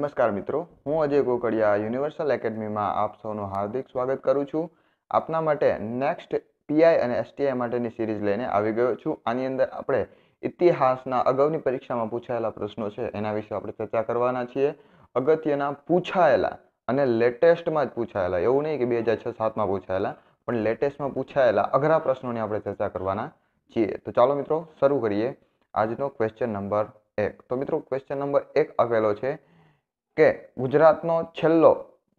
નમસ્કાર મિત્રો હું અજય કોકડિયા યુનિવર્સલ એકેડમીમાં આપ સૌનું હાર્દિક સ્વાગત કરું છું આપના માટે નેક્સ્ટ પીઆઈ અને એસટીઆઈ માટેની સિરીઝ લઈને આવી ગયો છું આની અંદર આપણે ઇતિહાસના અગાઉની પરીક્ષામાં પૂછાયેલા પ્રશ્નો છે એના વિશે આપણે ચર્ચા કરવાના છીએ અગત્યના પૂછાયેલા અને લેટેસ્ટમાં જ પૂછાયેલા એવું નહીં કે બે હજાર છ સાતમાં પૂછાયેલા પણ લેટેસ્ટમાં પૂછાયેલા અઘરા પ્રશ્નોની આપણે ચર્ચા કરવાના છીએ તો ચાલો મિત્રો શરૂ કરીએ આજનો ક્વેશ્ચન નંબર એક તો મિત્રો ક્વેશ્ચન નંબર એક આવેલો છે કે ગુજરાતનો છેલ્લો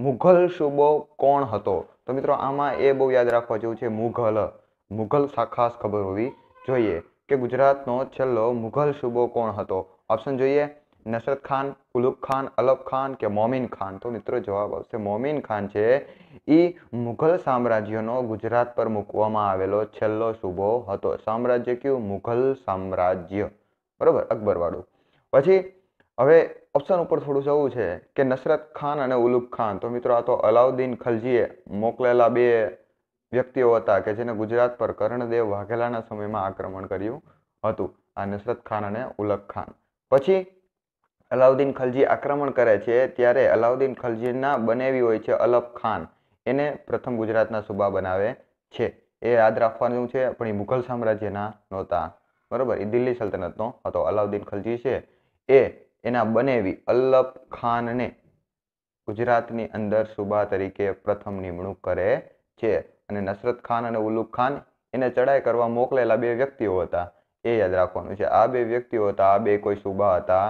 મુઘલ સૂબો કોણ હતો તો મિત્રો આમાં એ બહુ યાદ રાખવા જેવું છે મુઘલ મુઘલ ખાસ ખબર હોવી જોઈએ કે ગુજરાતનો છેલ્લો મુઘલ સૂબો કોણ હતો ઓપ્શન જોઈએ નસરત ખાન ઉલુક ખાન અલફ ખાન કે મોમિન ખાન તો મિત્રો જવાબ આવશે મોમિન ખાન છે એ મુઘલ સામ્રાજ્યનો ગુજરાત પર મૂકવામાં આવેલો છેલ્લો સૂબો હતો સામ્રાજ્ય કયું મુઘલ સામ્રાજ્ય બરોબર અકબરવાળું પછી હવે ઓપ્શન ઉપર થોડું જવું છે કે નસરત ખાન અને ઉલુબ ખાન તો મિત્રો આ તો અલાઉદ્દીન ખલજીએ મોકલેલા બે વ્યક્તિઓ હતા કે જેને ગુજરાત પર કર્ણદેવ વાઘેલાના સમયમાં આક્રમણ કર્યું હતું આ નસરત ખાન અને ઉલબ ખાન પછી અલાઉદ્દીન ખલજી આક્રમણ કરે છે ત્યારે અલાઉદ્દીન ખલજીના બનેવી હોય છે અલફ ખાન એને પ્રથમ ગુજરાતના સુબા બનાવે છે એ યાદ રાખવાનું છે પણ એ મુઘલ સામ્રાજ્યના નહોતા બરાબર એ દિલ્હી સલ્તનતનો હતો અલાઉદ્દીન ખલજી છે એ એના બનેવી અલ્લપ ખાનને ગુજરાતની અંદર સુબા તરીકે પ્રથમ નિમણૂક કરે છે અને નસરત ખાન અને ઉલુક ખાન એને ચડાઈ કરવા મોકલેલા બે વ્યક્તિઓ હતા એ યાદ રાખવાનું છે આ બે વ્યક્તિઓ હતા આ બે કોઈ સુબા હતા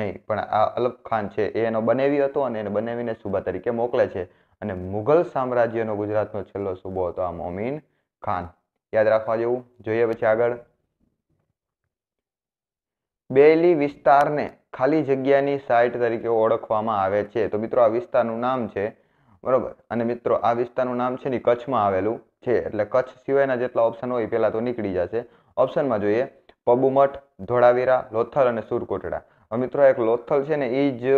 નહીં પણ આ અલ્લપ ખાન છે એ એનો બનેવી હતો અને એને બનેવીને સુબા તરીકે મોકલે છે અને મુઘલ સામ્રાજ્યનો ગુજરાતનો છેલ્લો સૂબો હતો આ મોમીન ખાન યાદ રાખવા જેવું જોઈએ પછી આગળ બેલી વિસ્તારને ખાલી જગ્યાની સાઇટ તરીકે ઓળખવામાં આવે છે તો મિત્રો આ વિસ્તારનું નામ છે બરાબર અને મિત્રો આ વિસ્તારનું નામ છે ને કચ્છમાં આવેલું છે એટલે કચ્છ સિવાયના જેટલા ઓપ્શન હોય પહેલાં તો નીકળી જશે ઓપ્શનમાં જોઈએ પબુમઠ ધોળાવીરા લોથલ અને સુરકોટડા મિત્રો એક લોથલ છે ને એ જ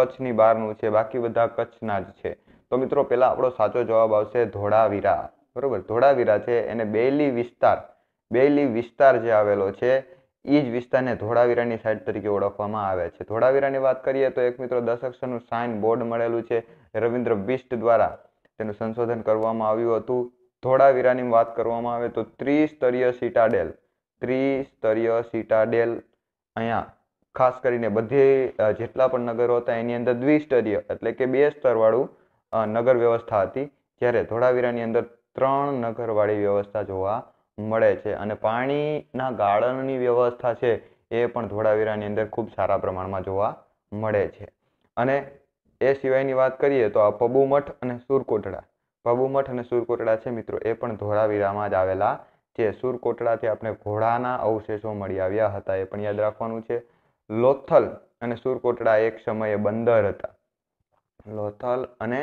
કચ્છની બહારનું છે બાકી બધા કચ્છના જ છે તો મિત્રો પહેલાં આપણો સાચો જવાબ આવશે ધોળાવીરા બરાબર ધોળાવીરા છે એને બેલી વિસ્તાર બેલી વિસ્તાર જે આવેલો છે એ જ વિસ્તારને ધોળાવીરાની સાઈડ તરીકે ઓળખવામાં આવે છે ધોળાવીરાની વાત કરીએ તો એક મિત્રો દસ અક્ષરનું સાઇન બોર્ડ મળેલું છે રવિન્દ્ર બિસ્ટ દ્વારા તેનું સંશોધન કરવામાં આવ્યું હતું ધોળાવીરાની વાત કરવામાં આવે તો ત્રિસ્તરીય સિટાડેલ ત્રિસ્તરીય સીટાડેલ અહીંયા ખાસ કરીને બધે જેટલા પણ નગરો હતા એની અંદર દ્વિસ્તરીય એટલે કે બે સ્તરવાળું નગર વ્યવસ્થા હતી જ્યારે ધોળાવીરાની અંદર ત્રણ નગરવાળી વ્યવસ્થા જોવા મળે છે અને પાણીના ગાળણની વ્યવસ્થા છે એ પણ ધોળાવીરાની અંદર ખૂબ સારા પ્રમાણમાં જોવા મળે છે અને એ સિવાયની વાત કરીએ તો આ પબુમઠ અને સુરકોટડા પબુમઠ અને સુરકોટડા છે મિત્રો એ પણ ધોળાવીરામાં જ આવેલા છે સુરકોટડાથી આપણે ઘોડાના અવશેષો મળી આવ્યા હતા એ પણ યાદ રાખવાનું છે લોથલ અને સુરકોટડા એક સમયે બંદર હતા લોથલ અને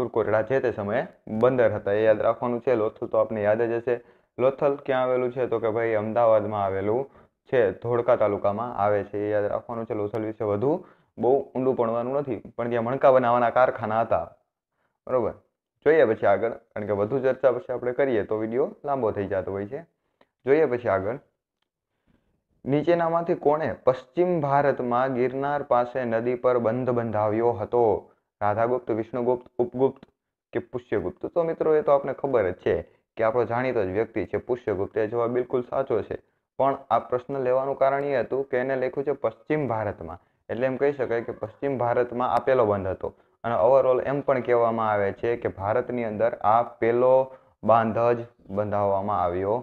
સુરકોટડા જે તે સમયે બંદર હતા એ યાદ રાખવાનું છે લોથલ તો આપને યાદ જ હશે લોથલ ક્યાં આવેલું છે તો કે ભાઈ અમદાવાદમાં આવેલું છે ધોળકા તાલુકામાં આવે છે એ યાદ રાખવાનું છે લોથલ વિશે વધુ બહુ ઊંડું પડવાનું નથી પણ ત્યાં મણકા બનાવવાના કારખાના હતા બરાબર જોઈએ પછી આગળ કારણ કે વધુ ચર્ચા પછી આપણે કરીએ તો વિડીયો લાંબો થઈ જતો હોય છે જોઈએ પછી આગળ નીચેનામાંથી કોણે પશ્ચિમ ભારતમાં ગિરનાર પાસે નદી પર બંધ બંધાવ્યો હતો રાધાગુપ્ત વિષ્ણુગુપ્ત ઉપગુપ્ત કે પુષ્યગુપ્ત તો મિત્રો એ તો આપણે ખબર જ છે કે આપણો જાણીતો જ વ્યક્તિ છે પુષ્યગુપ્ત એ જવાબ બિલકુલ સાચો છે પણ આ પ્રશ્ન લેવાનું કારણ એ હતું કે એને લખ્યું છે પશ્ચિમ ભારતમાં એટલે એમ કહી શકાય કે પશ્ચિમ ભારતમાં આ પહેલો બંધ હતો અને ઓવરઓલ એમ પણ કહેવામાં આવે છે કે ભારતની અંદર આ પહેલો બાંધ જ બંધાવવામાં આવ્યો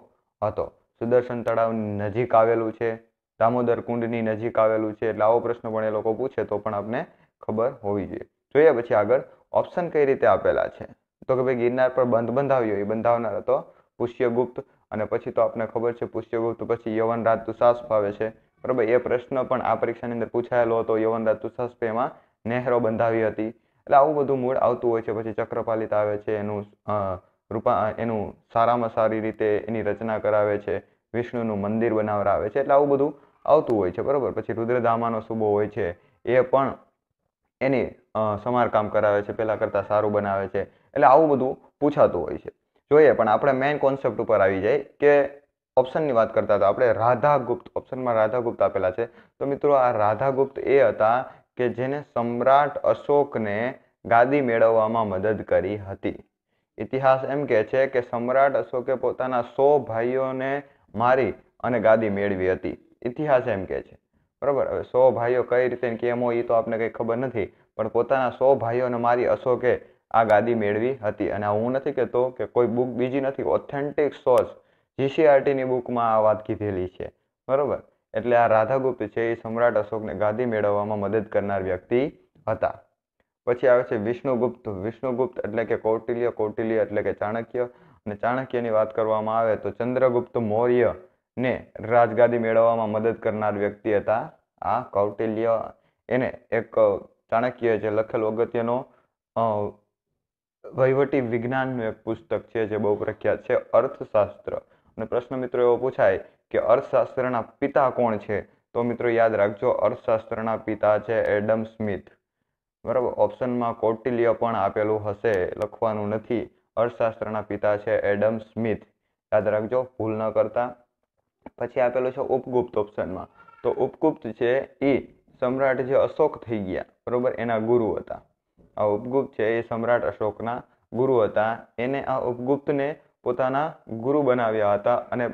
હતો સુદર્શન તળાવની નજીક આવેલું છે દામોદર કુંડની નજીક આવેલું છે એટલે આવો પ્રશ્ન પણ એ લોકો પૂછે તો પણ આપણે ખબર હોવી જોઈએ જોઈએ પછી આગળ ઓપ્શન કઈ રીતે આપેલા છે તો કે ભાઈ ગિરનાર પર બંધ બંધાવ્યો એ બંધાવનાર હતો પુષ્યગુપ્ત અને પછી તો આપને ખબર છે પુષ્યગુપ્ત પછી યવન રાજ તુષાસ ફાવે છે બરાબર એ પ્રશ્ન પણ આ પરીક્ષાની અંદર પૂછાયેલો હતો યવન રાજ તુષાસ એમાં નહેરો બંધાવી હતી એટલે આવું બધું મૂળ આવતું હોય છે પછી ચક્રપાલિત આવે છે એનું રૂપા એનું સારામાં સારી રીતે એની રચના કરાવે છે વિષ્ણુનું મંદિર બનાવરાવે છે એટલે આવું બધું આવતું હોય છે બરાબર પછી રુદ્રધામાનો સુબો હોય છે એ પણ એની સમારકામ કરાવે છે પહેલાં કરતાં સારું બનાવે છે એટલે આવું બધું પૂછાતું હોય છે જોઈએ પણ આપણે મેઇન કોન્સેપ્ટ ઉપર આવી જાય કે ઓપ્શનની વાત કરતા તો આપણે રાધાગુપ્ત ઓપ્શનમાં રાધાગુપ્ત આપેલા છે તો મિત્રો આ રાધાગુપ્ત એ હતા કે જેને સમ્રાટ અશોકને ગાદી મેળવવામાં મદદ કરી હતી ઇતિહાસ એમ કહે છે કે સમ્રાટ અશોકે પોતાના સો ભાઈઓને મારી અને ગાદી મેળવી હતી ઇતિહાસ એમ કહે છે બરાબર હવે સો ભાઈઓ કઈ રીતે કેમ હોય એ તો આપણે કંઈ ખબર નથી પણ પોતાના સો ભાઈઓને મારી અશોકે આ ગાદી મેળવી હતી અને હું નથી કહેતો કે કોઈ બુક બીજી નથી ઓથેન્ટિક સોર્સ જીસીઆરટીની બુકમાં આ વાત કીધેલી છે બરાબર એટલે આ રાધાગુપ્ત છે એ સમ્રાટ અશોકને ગાદી મેળવવામાં મદદ કરનાર વ્યક્તિ હતા પછી આવે છે વિષ્ણુગુપ્ત વિષ્ણુગુપ્ત એટલે કે કૌટિલ્ય કૌટિલ્ય એટલે કે ચાણક્ય અને ચાણક્યની વાત કરવામાં આવે તો ચંદ્રગુપ્ત મૌર્ય ને રાજગાદી મેળવવામાં મદદ કરનાર વ્યક્તિ હતા આ કૌટિલ્ય એને એક ચાણક્ય જે લખેલ અગત્યનો વહીવટી વિજ્ઞાનનું એક પુસ્તક છે જે બહુ પ્રખ્યાત છે અર્થશાસ્ત્ર અને પ્રશ્ન મિત્રો એવો પૂછાય કે અર્થશાસ્ત્રના પિતા કોણ છે તો મિત્રો યાદ રાખજો અર્થશાસ્ત્રના પિતા છે એડમ સ્મિથ બરાબર ઓપ્શનમાં કૌટિલ્ય પણ આપેલું હશે લખવાનું નથી અર્થશાસ્ત્રના પિતા છે એડમ સ્મિથ યાદ રાખજો ભૂલ ન કરતા પછી આપેલો છે ઉપગુપ્ત ઓપ્શનમાં તો ઉપગુપ્ત છે એ સમ્રાટ જે અશોક થઈ ગયા બરોબર એના ગુરુ હતા આ ઉપગુપ્ત છે એ સમ્રાટ અશોકના ગુરુ હતા એને આ ઉપગુપ્તને પોતાના ગુરુ બનાવ્યા હતા અને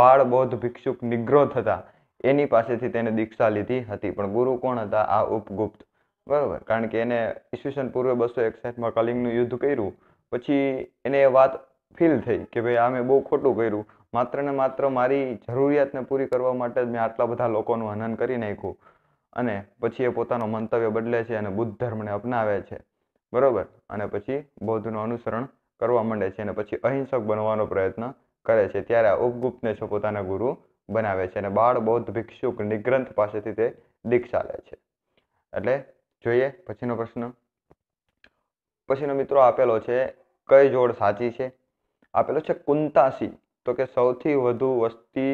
બાળ બૌદ્ધ ભિક્ષુક નિગ્રોધ હતા એની પાસેથી તેને દીક્ષા લીધી હતી પણ ગુરુ કોણ હતા આ ઉપગુપ્ત બરાબર કારણ કે એને ઈસવીસન પૂર્વે બસો એકસાઠમાં કલિંગનું યુદ્ધ કર્યું પછી એને એ વાત ફીલ થઈ કે ભાઈ આ મેં બહુ ખોટું કર્યું માત્ર ને માત્ર મારી જરૂરિયાતને પૂરી કરવા માટે જ મેં આટલા બધા લોકોનું હનન કરી નાખ્યું અને પછી એ પોતાનો મંતવ્ય બદલે છે અને બુદ્ધ ધર્મને અપનાવે છે બરોબર અને પછી બૌદ્ધનું અનુસરણ કરવા માંડે છે અને પછી અહિંસક બનવાનો પ્રયત્ન કરે છે ત્યારે આ ઉપગુપ્તને છે પોતાના ગુરુ બનાવે છે અને બાળ બૌદ્ધ ભિક્ષુક નિગ્રંથ પાસેથી તે દીક્ષા લે છે એટલે જોઈએ પછીનો પ્રશ્ન પછીનો મિત્રો આપેલો છે કઈ જોડ સાચી છે આપેલો છે કુંતાસી તો કે સૌથી વધુ વસ્તી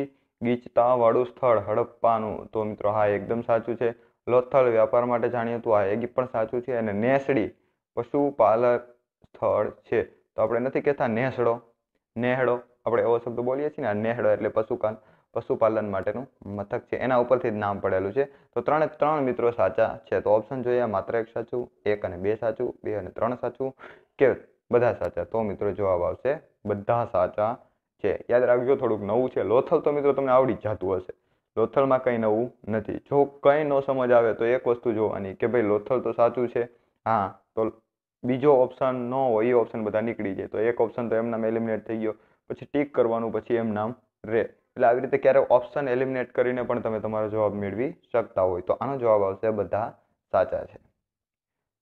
ગીચતાવાળું સ્થળ હડપ્પાનું તો મિત્રો હા એકદમ સાચું છે લોથલ વ્યાપાર માટે જાણીએ તો આ એ પણ સાચું છે અને નેસડી પશુપાલક સ્થળ છે તો આપણે નથી કહેતા નેસડો નેહડો આપણે એવો શબ્દ બોલીએ છીએ ને નેહડો એટલે પશુપાલ પશુપાલન માટેનું મથક છે એના ઉપરથી જ નામ પડેલું છે તો ત્રણે ત્રણ મિત્રો સાચા છે તો ઓપ્શન જોઈએ માત્ર એક સાચું એક અને બે સાચું બે અને ત્રણ સાચું કે બધા સાચા તો મિત્રો જવાબ આવશે બધા સાચા છે યાદ રાખજો થોડુંક નવું છે લોથલ તો મિત્રો તમને આવડી જતું હશે લોથલમાં કંઈ નવું નથી જો કંઈ ન સમજ આવે તો એક વસ્તુ જોવાની કે ભાઈ લોથલ તો સાચું છે હા તો બીજો ઓપ્શન ન હોય એ ઓપ્શન બધા નીકળી જાય તો એક ઓપ્શન તો એમ નામ એલિમિનેટ થઈ ગયો પછી ટીક કરવાનું પછી એમ નામ રહે એટલે આવી રીતે ક્યારેક ઓપ્શન એલિમિનેટ કરીને પણ તમે તમારો જવાબ મેળવી શકતા હોય તો આનો જવાબ આવશે બધા સાચા છે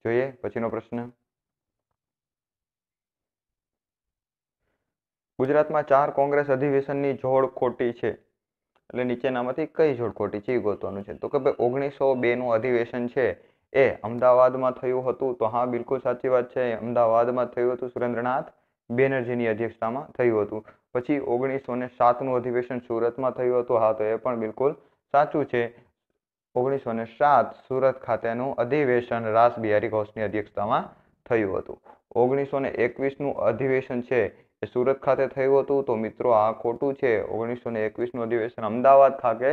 જોઈએ પછીનો પ્રશ્ન ગુજરાતમાં ચાર કોંગ્રેસ અધિવેશનની જોડ ખોટી છે એટલે નીચેનામાંથી કઈ જોડ ખોટી છે એ ગોતવાનું છે તો કે ભાઈ ઓગણીસો બેનું અધિવેશન છે એ અમદાવાદમાં થયું હતું તો હા બિલકુલ સાચી વાત છે અમદાવાદમાં થયું હતું સુરેન્દ્રનાથ બેનર્જીની અધ્યક્ષતામાં થયું હતું પછી ઓગણીસો ને સાતનું અધિવેશન સુરતમાં થયું હતું હા તો એ પણ બિલકુલ સાચું છે ઓગણીસો ને સાત સુરત ખાતેનું અધિવેશન રાસ બિહારી ઘોષની અધ્યક્ષતામાં થયું હતું ઓગણીસો ને એકવીસનું અધિવેશન છે એ સુરત ખાતે થયું હતું તો મિત્રો આ ખોટું છે ઓગણીસો ને એકવીસનું અધિવેશન અમદાવાદ ખાતે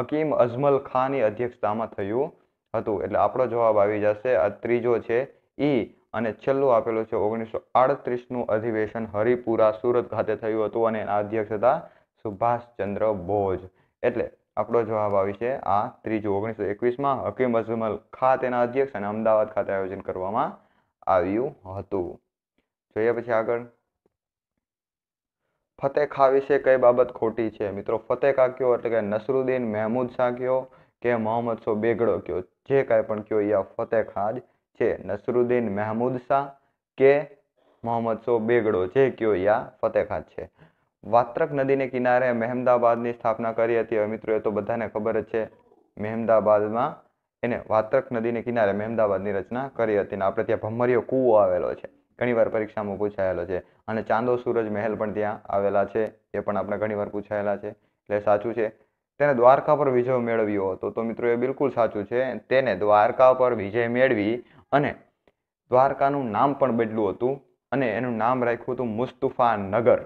હકીમ અજમલ ખાનની અધ્યક્ષતામાં થયું હતું એટલે આપણો જવાબ આવી જશે આ ત્રીજો છે ઈ અને છેલ્લું આપેલું છે ઓગણીસો આડત્રીસનું અધિવેશન હરિપુરા સુરત ખાતે થયું હતું અને એના અધ્યક્ષ હતા સુભાષચંદ્ર બોઝ એટલે આપણો જવાબ આવી છે આ ત્રીજું ઓગણીસો એકવીસમાં હકીમ અઝમલ ખા તેના અધ્યક્ષ અને અમદાવાદ ખાતે આયોજન કરવામાં આવ્યું હતું જોઈએ પછી આગળ ફતેહ ખા વિશે કઈ બાબત ખોટી છે મિત્રો ફતેહ ખા કયો એટલે કે નસરુદ્દીન મહેમૂદ શાહ કયો કે મોહમ્મદ શો બેગડો કયો જે કાંઈ પણ કયો એ આ ફતેહ ખા જ છે નસરુદ્દીન મહેમૂદ શાહ કે મોહમ્મદ સો બેગડો જે કયો એ આ ફતેહ ખા છે વાત્રક નદીને કિનારે મહેમદાબાદની સ્થાપના કરી હતી મિત્રો એ તો બધાને ખબર જ છે મહેમદાબાદમાં એને વાત્રક નદીને કિનારે મહેમદાબાદની રચના કરી હતી અને આપણે ત્યાં ભમરીયો કૂવો આવેલો છે ઘણીવાર પરીક્ષામાં પૂછાયેલો છે અને ચાંદો સૂરજ મહેલ પણ ત્યાં આવેલા છે એ પણ આપણે ઘણીવાર પૂછાયેલા છે એટલે સાચું છે તેને દ્વારકા પર વિજય મેળવ્યો હતો તો મિત્રો એ બિલકુલ સાચું છે તેને દ્વારકા પર વિજય મેળવી અને દ્વારકાનું નામ પણ બદલું હતું અને એનું નામ રાખ્યું હતું મુસ્તુફા નગર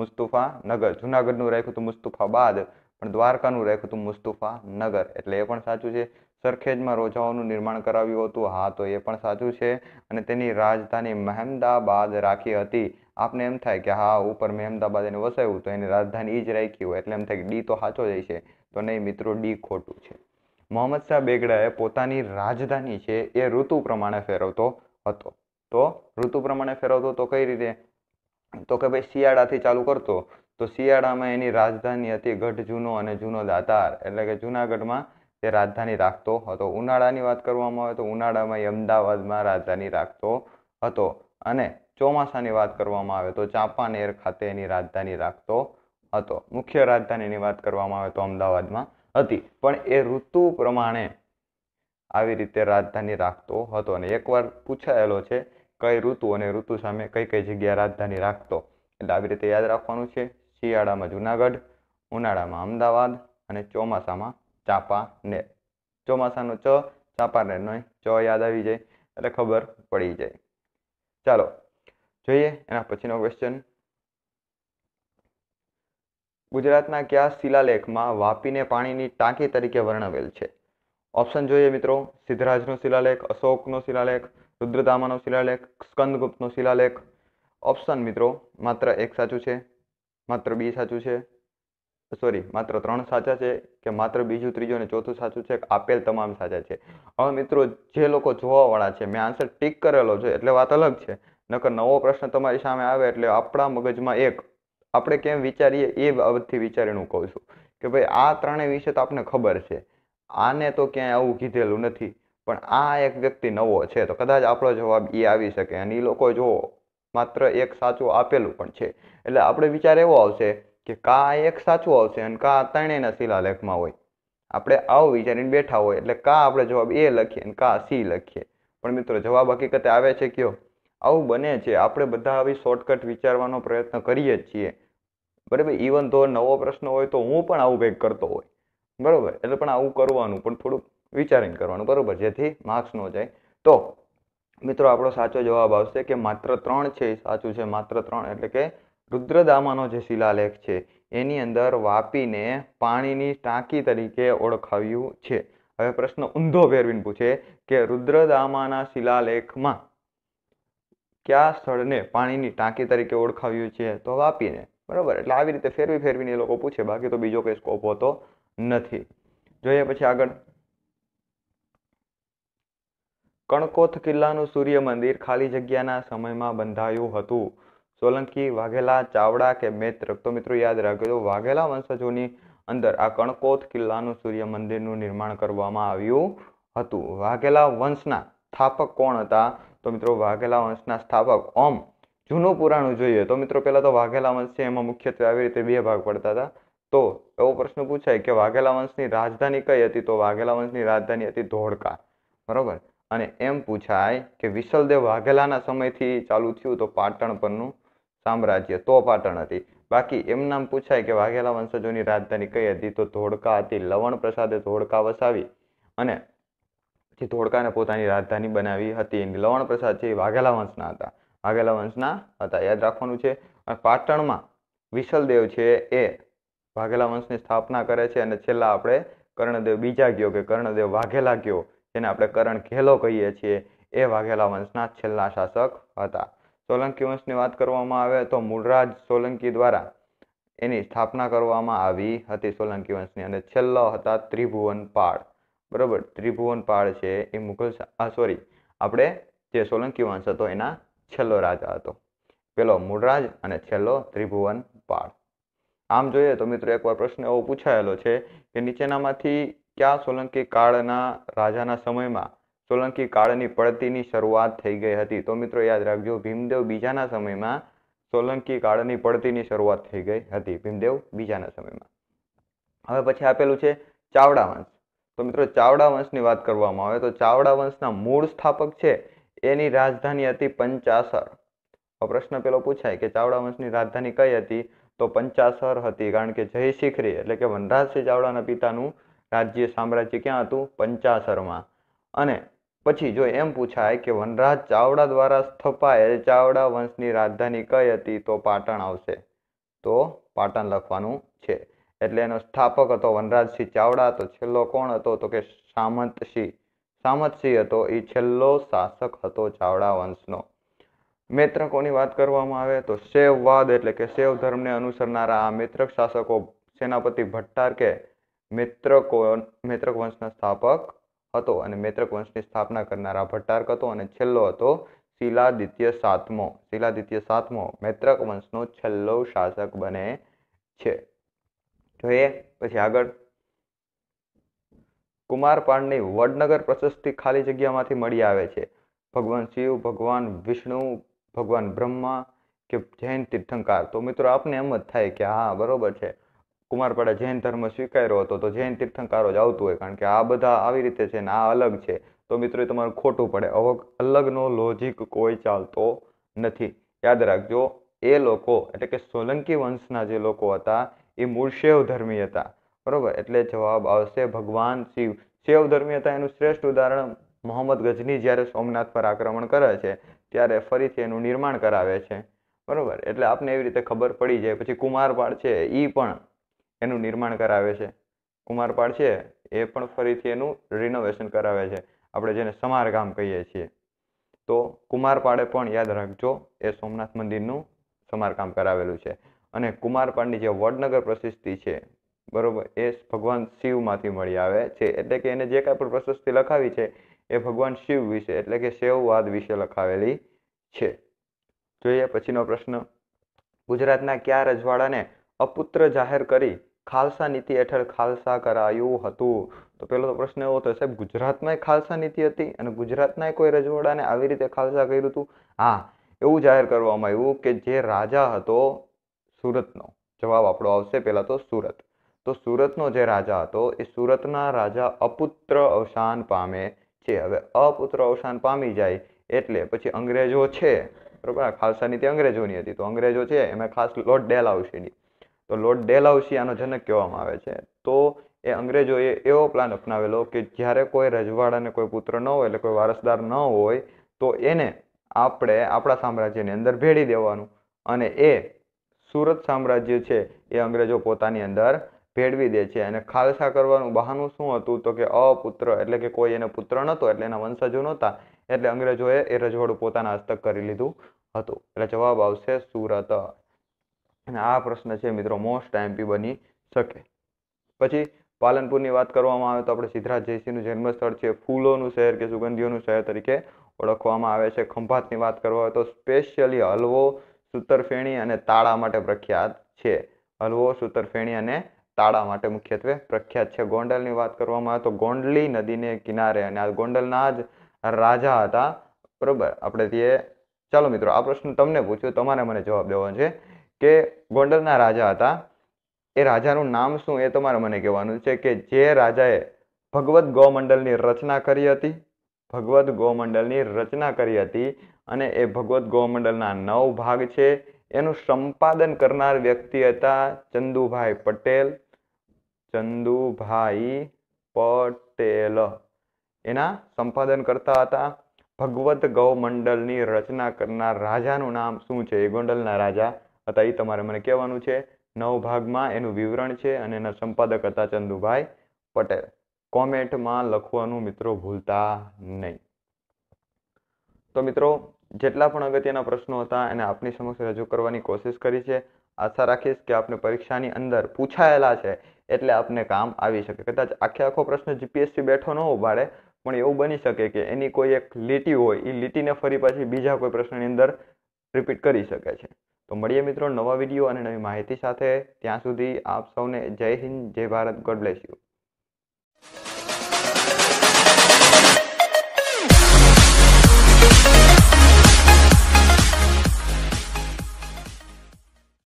મુસ્તુફા નગર જુનાગઢનું રાખ્યું હતું બાદ પણ દ્વારકાનું રાખ્યું હતું મુસ્તુફા નગર એટલે એ પણ સાચું છે સરખેજમાં રોજાઓનું નિર્માણ કરાવ્યું હતું હા તો એ પણ સાચું છે અને તેની રાજધાની મહેમદાબાદ રાખી હતી આપને એમ થાય કે હા ઉપર મહેમદાબાદ એને વસાવ્યું તો એની રાજધાની એ જ રાખી હોય એટલે એમ થાય કે ડી તો સાચો જાય છે તો નહીં મિત્રો ડી ખોટું છે મોહમ્મદ શાહ બેગડાએ પોતાની રાજધાની છે એ ઋતુ પ્રમાણે ફેરવતો હતો તો ઋતુ પ્રમાણે ફેરવતો તો કઈ રીતે તો કે ભાઈ શિયાળાથી ચાલુ કરતો તો શિયાળામાં એની રાજધાની હતી ગઢ જૂનો અને જૂનો દાતાર એટલે કે જૂનાગઢમાં તે રાજધાની રાખતો હતો ઉનાળાની વાત કરવામાં આવે તો ઉનાળામાં એ અમદાવાદમાં રાજધાની રાખતો હતો અને ચોમાસાની વાત કરવામાં આવે તો ચાંપાનેર ખાતે એની રાજધાની રાખતો હતો મુખ્ય રાજધાનીની વાત કરવામાં આવે તો અમદાવાદમાં હતી પણ એ ઋતુ પ્રમાણે આવી રીતે રાજધાની રાખતો હતો અને એકવાર પૂછાયેલો છે કઈ ઋતુ અને ઋતુ સામે કઈ કઈ જગ્યાએ રાજધાની રાખતો એટલે આવી રીતે યાદ રાખવાનું છે શિયાળામાં જુનાગઢ ઉનાળામાં અમદાવાદ અને ચોમાસામાં ચાંપાનેર ચોમાસાનો ચ ચાંપાનેરનો ચ યાદ આવી જાય એટલે ખબર પડી જાય ચાલો જોઈએ એના પછીનો ક્વેશ્ચન ગુજરાતના કયા શિલાલેખમાં વાપીને પાણીની ટાંકી તરીકે વર્ણવેલ છે ઓપ્શન જોઈએ મિત્રો સિદ્ધરાજનો શિલાલેખ અશોકનો શિલાલેખ રુદ્રધામાનો શિલાલેખ સ્કંદગુપ્તનો શિલાલેખ ઓપ્શન મિત્રો માત્ર એક સાચું છે માત્ર બી સાચું છે સોરી માત્ર ત્રણ સાચા છે કે માત્ર બીજું ત્રીજું અને ચોથું સાચું છે આપેલ તમામ સાચા છે હવે મિત્રો જે લોકો જોવાવાળા છે મેં આન્સર ટીક કરેલો છે એટલે વાત અલગ છે નકર નવો પ્રશ્ન તમારી સામે આવે એટલે આપણા મગજમાં એક આપણે કેમ વિચારીએ એ બાબતથી વિચારીને હું કહું છું કે ભાઈ આ ત્રણેય વિશે તો આપણને ખબર છે આને તો ક્યાંય આવું કીધેલું નથી પણ આ એક વ્યક્તિ નવો છે તો કદાચ આપણો જવાબ એ આવી શકે અને એ લોકો જો માત્ર એક સાચું આપેલું પણ છે એટલે આપણે વિચાર એવો આવશે કે કા એક સાચું આવશે અને કા ત્રણેયના શિલાલેખમાં હોય આપણે આવું વિચારીને બેઠા હોય એટલે કા આપણે જવાબ એ લખીએ અને કા સી લખીએ પણ મિત્રો જવાબ હકીકતે આવે છે કયો આવું બને છે આપણે બધા આવી શોર્ટકટ વિચારવાનો પ્રયત્ન કરીએ જ છીએ બરાબર ઇવન તો નવો પ્રશ્ન હોય તો હું પણ આવું કંઈક કરતો હોય બરાબર એટલે પણ આવું કરવાનું પણ થોડુંક વિચારીને કરવાનું બરાબર જેથી માર્ક્સ ન જાય તો મિત્રો આપણો સાચો જવાબ આવશે કે માત્ર ત્રણ છે સાચું છે માત્ર ત્રણ એટલે કે રુદ્રદામાનો જે શિલાલેખ છે એની અંદર વાપીને પાણીની ટાંકી તરીકે ઓળખાવ્યું છે હવે પ્રશ્ન ઊંધો ફેરવીને પૂછે કે રુદ્રદામાના શિલાલેખમાં કયા સ્થળને પાણીની ટાંકી તરીકે ઓળખાવ્યું છે તો વાપીને બરાબર એટલે આવી રીતે ફેરવી ફેરવીને એ લોકો પૂછે બાકી તો બીજો કોઈ સ્કોપ હોતો નથી જોઈએ પછી આગળ કણકોથ કિલ્લાનું સૂર્ય મંદિર ખાલી જગ્યાના સમયમાં બંધાયું હતું સોલંકી વાઘેલા ચાવડા કે મેત્ર તો મિત્રો યાદ રાખજો વાઘેલા વંશજોની અંદર આ કણકોત કિલ્લાનું સૂર્ય મંદિરનું નિર્માણ કરવામાં આવ્યું હતું વાઘેલા વંશના સ્થાપક કોણ હતા તો મિત્રો વાઘેલા વંશના સ્થાપક ઓમ જૂનું પુરાણું જોઈએ તો મિત્રો પહેલાં તો વાઘેલા વંશ છે એમાં મુખ્યત્વે આવી રીતે બે ભાગ પડતા હતા તો એવો પ્રશ્ન પૂછાય કે વાઘેલા વંશની રાજધાની કઈ હતી તો વાઘેલા વંશની રાજધાની હતી ધોળકા બરાબર અને એમ પૂછાય કે વિશલદેવ વાઘેલાના સમયથી ચાલુ થયું તો પાટણ પરનું સામ્રાજ્ય તો પાટણ હતી બાકી એમ નામ પૂછાય કે વાઘેલા વંશજોની રાજધાની કઈ હતી તો ધોળકા હતી લવણ પ્રસાદે ધોળકા વસાવી અને જે ધોળકાને પોતાની રાજધાની બનાવી હતી લવણ પ્રસાદ છે એ વાઘેલા વંશના હતા વાઘેલા વંશના હતા યાદ રાખવાનું છે અને પાટણમાં વિશલદેવ છે એ વાઘેલા વંશની સ્થાપના કરે છે અને છેલ્લા આપણે કર્ણદેવ બીજા ગયો કે કર્ણદેવ વાઘેલા ગયો જેને આપણે કરણ ઘેલો કહીએ છીએ એ વાઘેલા વંશના છેલ્લા શાસક હતા સોલંકી વંશની વાત કરવામાં આવે તો મૂળરાજ સોલંકી દ્વારા એની સ્થાપના કરવામાં આવી હતી સોલંકી વંશની અને છેલ્લો હતા ત્રિભુવન પાળ બરાબર ત્રિભુવન પાળ છે એ મુઘલ આ સોરી આપણે જે સોલંકી વંશ હતો એના છેલ્લો રાજા હતો પેલો મૂળરાજ અને છેલ્લો ત્રિભુવન પાળ આમ જોઈએ તો મિત્રો એકવાર પ્રશ્ન એવો પૂછાયેલો છે કે નીચેનામાંથી કયા સોલંકી કાળના રાજાના સમયમાં સોલંકી કાળની પડતીની શરૂઆત થઈ ગઈ હતી તો મિત્રો યાદ રાખજો ભીમદેવ બીજાના સમયમાં સોલંકી કાળની પડતીની શરૂઆત થઈ ગઈ હતી ભીમદેવ બીજાના સમયમાં હવે પછી આપેલું છે ચાવડા વંશ તો મિત્રો ચાવડા વંશની વાત કરવામાં આવે તો ચાવડા વંશના મૂળ સ્થાપક છે એની રાજધાની હતી પંચાસર પ્રશ્ન પેલો પૂછાય કે ચાવડા વંશની રાજધાની કઈ હતી તો પંચાસર હતી કારણ કે જય શિખરી એટલે કે વનરાજસિંહ ચાવડાના પિતાનું રાજ્ય સામ્રાજ્ય ક્યાં હતું પંચાસરમાં અને પછી જો એમ પૂછાય કે વનરાજ ચાવડા દ્વારા સ્થપાયેલ ચાવડા વંશની રાજધાની કઈ હતી તો પાટણ આવશે તો પાટણ લખવાનું છે એટલે એનો સ્થાપક હતો વનરાજસિંહ ચાવડા તો છેલ્લો કોણ હતો તો કે સામંતસિંહ સામંતસિંહ હતો એ છેલ્લો શાસક હતો ચાવડા વંશનો મેત્રકોની વાત કરવામાં આવે તો શૈવવાદ એટલે કે શૈવ ધર્મને અનુસરનારા આ મિત્રક શાસકો સેનાપતિ ભટ્ટાર કે મિત્રકો મેત્રક વંશના સ્થાપક હતો અને મૈત્રક વંશની સ્થાપના કરનારા ભટ્ટાર્ક હતો અને છેલ્લો હતો શિલાદિત્ય સાતમો શિલાદિત્ય સાતમો મૈત્રક વંશનો છેલ્લો શાસક બને છે જોઈએ પછી આગળ કુમારપાળની વડનગર પ્રશસ્તિ ખાલી જગ્યામાંથી મળી આવે છે ભગવાન શિવ ભગવાન વિષ્ણુ ભગવાન બ્રહ્મા કે જૈન તીર્થંકાર તો મિત્રો આપને એમ જ થાય કે હા બરોબર છે કુમારપાડા જૈન ધર્મ સ્વીકાર્યો હતો તો જૈન તીર્થંકારો જ આવતું હોય કારણ કે આ બધા આવી રીતે છે ને આ અલગ છે તો મિત્રો તમારું ખોટું પડે અવો અલગનો લોજિક કોઈ ચાલતો નથી યાદ રાખજો એ લોકો એટલે કે સોલંકી વંશના જે લોકો હતા એ મૂળ શૈવ ધર્મી હતા બરોબર એટલે જવાબ આવશે ભગવાન શિવ શૈવ ધર્મી હતા એનું શ્રેષ્ઠ ઉદાહરણ મોહમ્મદ ગજની જ્યારે સોમનાથ પર આક્રમણ કરે છે ત્યારે ફરીથી એનું નિર્માણ કરાવે છે બરોબર એટલે આપને એવી રીતે ખબર પડી જાય પછી કુમારપાળ છે એ પણ એનું નિર્માણ કરાવે છે કુમારપાળ છે એ પણ ફરીથી એનું રિનોવેશન કરાવે છે આપણે જેને સમારકામ કહીએ છીએ તો કુમારપાળે પણ યાદ રાખજો એ સોમનાથ મંદિરનું સમારકામ કરાવેલું છે અને કુમારપાળની જે વડનગર પ્રશસ્તિ છે બરોબર એ ભગવાન શિવમાંથી મળી આવે છે એટલે કે એને જે કાંઈ પણ પ્રશસ્તિ લખાવી છે એ ભગવાન શિવ વિશે એટલે કે શૈવવાદ વિશે લખાવેલી છે જોઈએ પછીનો પ્રશ્ન ગુજરાતના કયા રજવાડાને અપુત્ર જાહેર કરી ખાલસા નીતિ હેઠળ ખાલસા કરાયું હતું તો પહેલો પ્રશ્ન એવો હતો સાહેબ ગુજરાતમાં ખાલસા નીતિ હતી અને ગુજરાતના કોઈ રજવાડાને આવી રીતે ખાલસા કર્યું હતું હા એવું જાહેર કરવામાં આવ્યું કે જે રાજા હતો સુરતનો જવાબ આપણો આવશે પહેલાં તો સુરત તો સુરતનો જે રાજા હતો એ સુરતના રાજા અપુત્ર અવસાન પામે છે હવે અપુત્ર અવસાન પામી જાય એટલે પછી અંગ્રેજો છે બરાબર ખાલસા નીતિ અંગ્રેજોની હતી તો અંગ્રેજો છે એમાં ખાસ લોટ ડેલ આવશે નહીં તો લોર્ડ ડેલહાઉસી આનો જનક કહેવામાં આવે છે તો એ અંગ્રેજોએ એવો પ્લાન અપનાવેલો કે જ્યારે કોઈ રજવાડાને કોઈ પુત્ર ન હોય એટલે કોઈ વારસદાર ન હોય તો એને આપણે આપણા સામ્રાજ્યની અંદર ભેળી દેવાનું અને એ સુરત સામ્રાજ્ય છે એ અંગ્રેજો પોતાની અંદર ભેળવી દે છે અને ખાલસા કરવાનું બહાનું શું હતું તો કે અપુત્ર એટલે કે કોઈ એને પુત્ર નહોતો એટલે એના વંશજો નહોતા એટલે અંગ્રેજોએ એ રજવાડું પોતાના હસ્તક કરી લીધું હતું એટલે જવાબ આવશે સુરત અને આ પ્રશ્ન છે મિત્રો મોસ્ટ આઈએમપી બની શકે પછી પાલનપુરની વાત કરવામાં આવે તો આપણે સિદ્ધરાજ જયસિંહનું જન્મસ્થળ છે ફૂલોનું શહેર કે સુગંધીઓનું શહેર તરીકે ઓળખવામાં આવે છે ખંભાતની વાત કરવા હોય તો સ્પેશિયલી હલવો સૂતરફેણી અને તાળા માટે પ્રખ્યાત છે હલવો સૂતરફેણી અને તાળા માટે મુખ્યત્વે પ્રખ્યાત છે ગોંડલની વાત કરવામાં આવે તો ગોંડલી નદીને કિનારે અને આ ગોંડલના જ રાજા હતા બરાબર આપણે તે ચાલો મિત્રો આ પ્રશ્ન તમને પૂછ્યું તમારે મને જવાબ દેવાનો છે કે ગોંડલના રાજા હતા એ રાજાનું નામ શું એ તમારે મને કહેવાનું છે કે જે રાજાએ ભગવદ્ ગૌમંડળની રચના કરી હતી ભગવદ્ ગૌમંડળની રચના કરી હતી અને એ ભગવદ્ ગૌમંડળના નવ ભાગ છે એનું સંપાદન કરનાર વ્યક્તિ હતા ચંદુભાઈ પટેલ ચંદુભાઈ પટેલ એના સંપાદન કરતા હતા ભગવદ્ ગૌમંડળની રચના કરનાર રાજાનું નામ શું છે એ ગોંડલના રાજા હતા એ તમારે મને કહેવાનું છે નવ ભાગમાં એનું વિવરણ છે અને એના સંપાદક હતા ચંદુભાઈ પટેલ કોમેન્ટમાં લખવાનું મિત્રો ભૂલતા નહીં તો મિત્રો જેટલા પણ અગત્યના પ્રશ્નો હતા એને આપની સમક્ષ રજૂ કરવાની કોશિશ કરી છે આશા રાખીશ કે આપને પરીક્ષાની અંદર પૂછાયેલા છે એટલે આપને કામ આવી શકે કદાચ આખે આખો પ્રશ્ન જીપીએસસી બેઠો ન ઉભાડે પણ એવું બની શકે કે એની કોઈ એક લીટી હોય એ લીટીને ફરી પાછી બીજા કોઈ પ્રશ્નની અંદર રિપીટ કરી શકે છે તો મળીએ મિત્રો નવા વિડીયો અને નવી માહિતી સાથે ત્યાં સુધી આપ સૌને જય હિન્દ જય ભારત ગોડ બ્લેસ યુ